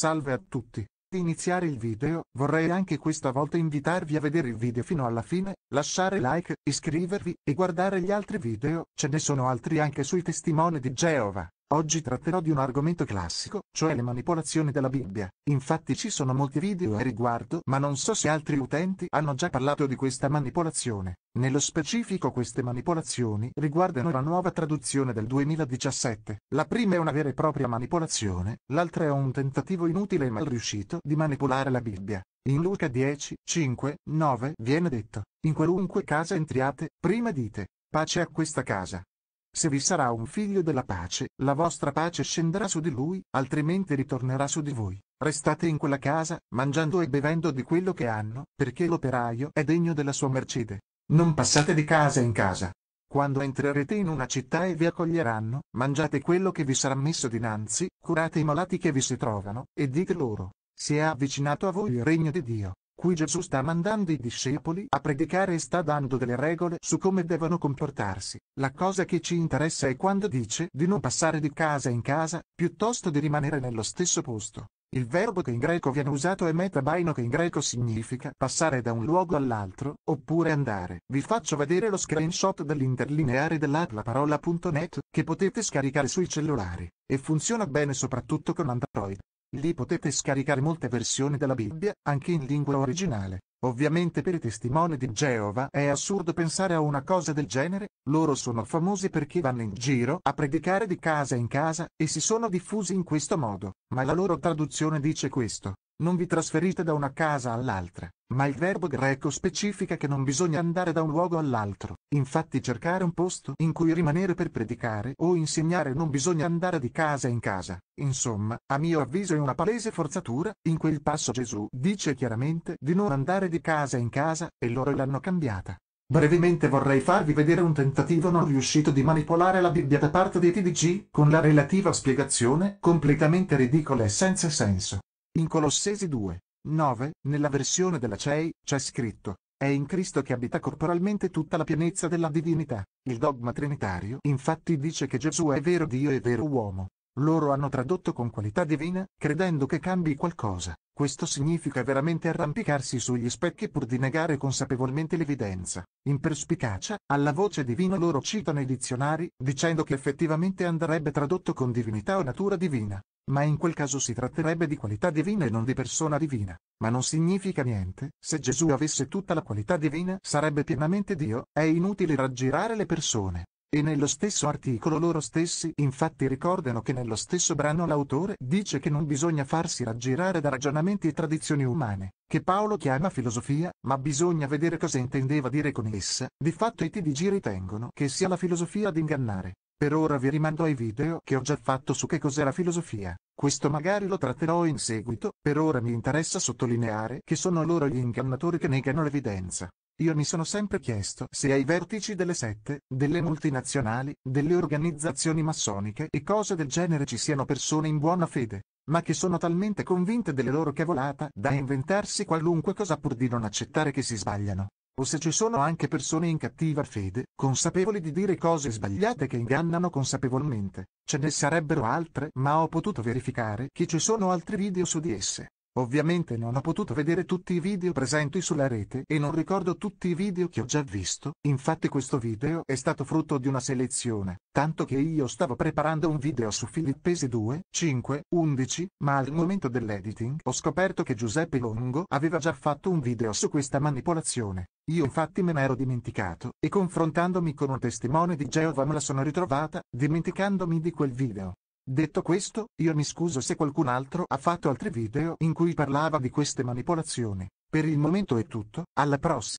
Salve a tutti! Di iniziare il video, vorrei anche questa volta invitarvi a vedere il video fino alla fine, lasciare like, iscrivervi e guardare gli altri video, ce ne sono altri anche sui testimoni di Geova. Oggi tratterò di un argomento classico, cioè le manipolazioni della Bibbia. Infatti ci sono molti video a riguardo, ma non so se altri utenti hanno già parlato di questa manipolazione. Nello specifico queste manipolazioni riguardano la nuova traduzione del 2017. La prima è una vera e propria manipolazione, l'altra è un tentativo inutile e mal riuscito di manipolare la Bibbia. In Luca 10, 5, 9 viene detto, in qualunque casa entriate, prima dite, pace a questa casa. Se vi sarà un figlio della pace, la vostra pace scenderà su di lui, altrimenti ritornerà su di voi. Restate in quella casa, mangiando e bevendo di quello che hanno, perché l'operaio è degno della sua mercede. Non passate di casa in casa. Quando entrerete in una città e vi accoglieranno, mangiate quello che vi sarà messo dinanzi, curate i malati che vi si trovano, e dite loro, si è avvicinato a voi il regno di Dio cui Gesù sta mandando i discepoli a predicare e sta dando delle regole su come devono comportarsi. La cosa che ci interessa è quando dice di non passare di casa in casa, piuttosto di rimanere nello stesso posto. Il verbo che in greco viene usato è metabaino che in greco significa passare da un luogo all'altro, oppure andare. Vi faccio vedere lo screenshot dell'interlineare dell'app laparola.net, che potete scaricare sui cellulari, e funziona bene soprattutto con Android. Lì potete scaricare molte versioni della Bibbia, anche in lingua originale. Ovviamente per i testimoni di Geova è assurdo pensare a una cosa del genere, loro sono famosi perché vanno in giro a predicare di casa in casa e si sono diffusi in questo modo, ma la loro traduzione dice questo. Non vi trasferite da una casa all'altra, ma il verbo greco specifica che non bisogna andare da un luogo all'altro. Infatti cercare un posto in cui rimanere per predicare o insegnare non bisogna andare di casa in casa. Insomma, a mio avviso è una palese forzatura, in quel passo Gesù dice chiaramente di non andare di casa in casa, e loro l'hanno cambiata. Brevemente vorrei farvi vedere un tentativo non riuscito di manipolare la Bibbia da parte dei TDC, con la relativa spiegazione, completamente ridicola e senza senso. In Colossesi 2, 9, nella versione della CEI, c'è scritto, è in Cristo che abita corporalmente tutta la pienezza della divinità. Il dogma trinitario infatti dice che Gesù è vero Dio e vero uomo, loro hanno tradotto con qualità divina, credendo che cambi qualcosa. Questo significa veramente arrampicarsi sugli specchi pur di negare consapevolmente l'evidenza. In perspicacia, alla voce divina loro citano i dizionari, dicendo che effettivamente andrebbe tradotto con divinità o natura divina. Ma in quel caso si tratterebbe di qualità divina e non di persona divina. Ma non significa niente, se Gesù avesse tutta la qualità divina sarebbe pienamente Dio, è inutile raggirare le persone. E nello stesso articolo loro stessi infatti ricordano che nello stesso brano l'autore dice che non bisogna farsi raggirare da ragionamenti e tradizioni umane, che Paolo chiama filosofia, ma bisogna vedere cosa intendeva dire con essa, di fatto i TDG ritengono che sia la filosofia ad ingannare, per ora vi rimando ai video che ho già fatto su che cos'è la filosofia. Questo magari lo tratterò in seguito, per ora mi interessa sottolineare che sono loro gli ingannatori che negano l'evidenza. Io mi sono sempre chiesto se ai vertici delle sette, delle multinazionali, delle organizzazioni massoniche e cose del genere ci siano persone in buona fede, ma che sono talmente convinte delle loro cavolata da inventarsi qualunque cosa pur di non accettare che si sbagliano o se ci sono anche persone in cattiva fede, consapevoli di dire cose sbagliate che ingannano consapevolmente. Ce ne sarebbero altre, ma ho potuto verificare che ci sono altri video su di esse. Ovviamente non ho potuto vedere tutti i video presenti sulla rete e non ricordo tutti i video che ho già visto, infatti questo video è stato frutto di una selezione, tanto che io stavo preparando un video su Filippesi 2, 5, 11, ma al momento dell'editing ho scoperto che Giuseppe Longo aveva già fatto un video su questa manipolazione. Io infatti me ne ero dimenticato, e confrontandomi con un testimone di Geova me la sono ritrovata, dimenticandomi di quel video. Detto questo, io mi scuso se qualcun altro ha fatto altri video in cui parlava di queste manipolazioni. Per il momento è tutto, alla prossima.